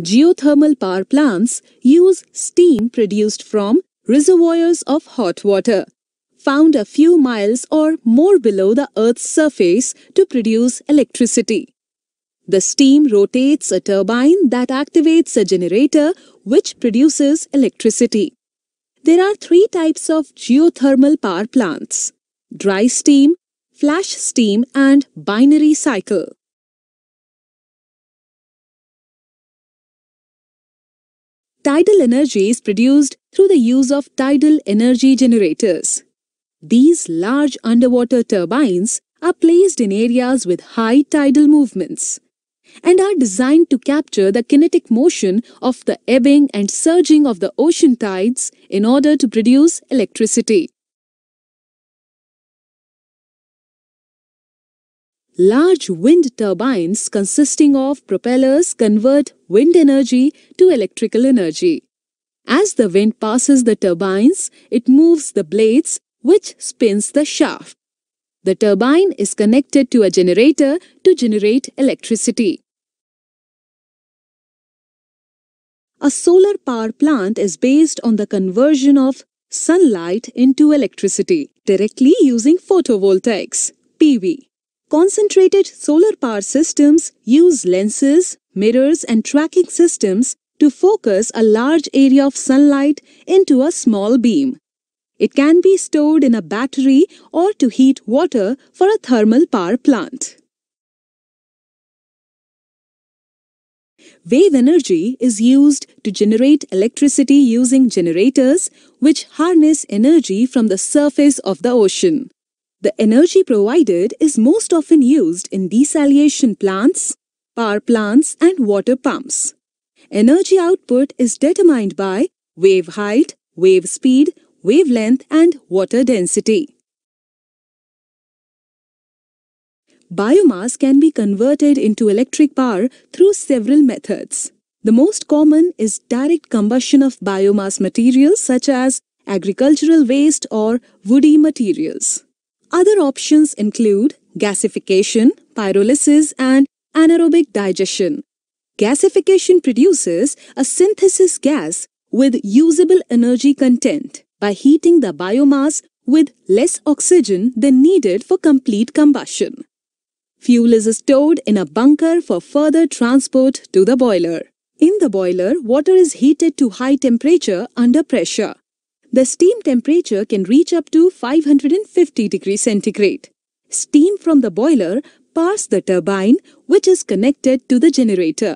Geothermal power plants use steam produced from reservoirs of hot water found a few miles or more below the Earth's surface to produce electricity. The steam rotates a turbine that activates a generator which produces electricity. There are three types of geothermal power plants. Dry steam, flash steam and binary cycle. Tidal energy is produced through the use of tidal energy generators. These large underwater turbines are placed in areas with high tidal movements and are designed to capture the kinetic motion of the ebbing and surging of the ocean tides in order to produce electricity. large wind turbines consisting of propellers convert wind energy to electrical energy. As the wind passes the turbines, it moves the blades which spins the shaft. The turbine is connected to a generator to generate electricity. A solar power plant is based on the conversion of sunlight into electricity directly using photovoltaics, PV. Concentrated solar power systems use lenses, mirrors and tracking systems to focus a large area of sunlight into a small beam. It can be stored in a battery or to heat water for a thermal power plant. Wave energy is used to generate electricity using generators which harness energy from the surface of the ocean. The energy provided is most often used in desalination plants, power plants and water pumps. Energy output is determined by wave height, wave speed, wavelength and water density. Biomass can be converted into electric power through several methods. The most common is direct combustion of biomass materials such as agricultural waste or woody materials. Other options include gasification, pyrolysis and anaerobic digestion. Gasification produces a synthesis gas with usable energy content by heating the biomass with less oxygen than needed for complete combustion. Fuel is stored in a bunker for further transport to the boiler. In the boiler, water is heated to high temperature under pressure. The steam temperature can reach up to 550 degrees centigrade. Steam from the boiler passes the turbine which is connected to the generator.